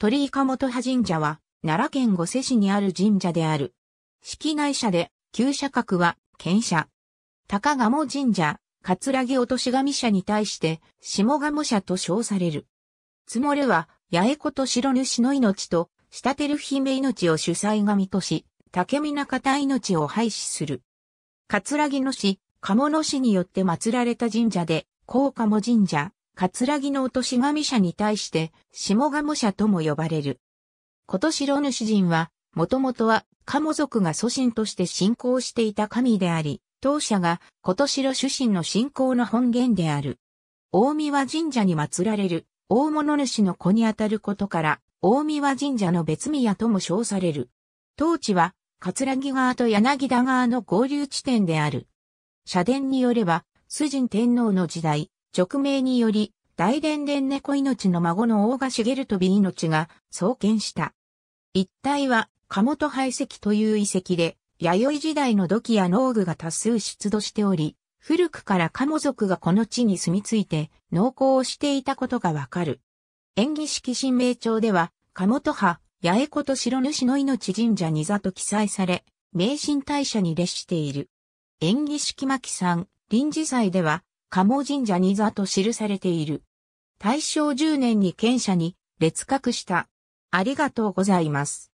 鳥居鴨派神社は、奈良県御所市にある神社である。式内社で、旧社格は、県社。高鴨神社、葛城落と神社に対して、下鴨社と称される。積もれは、八重子と白主の命と、立てる姫命を主催神とし、竹見中田命を廃止する。葛城の市、鴨の市によって祀られた神社で、高鴨神社、葛城の落とし神社に対して、下鴨社とも呼ばれる。こと老主人は、もともとは、モ族が祖神として信仰していた神であり、当社がこと城主神の信仰の本源である。大神神社に祀られる、大物主の子にあたることから、大神神社の別宮とも称される。当地は、葛城川と柳田川の合流地点である。社殿によれば、主神天皇の時代、直名により、大伝伝猫命の孫の大賀茂飛び命が創建した。一帯は、鴨本排石という遺跡で、弥生時代の土器や農具が多数出土しており、古くからカモ族がこの地に住み着いて農耕をしていたことがわかる。演技式神明帳では、カモト派、八重子と白主の命神社に座と記載され、名神大社に列している。演技式巻さん、臨時祭では、茂神社に座と記されている。大正10年に県社に列格した。ありがとうございます。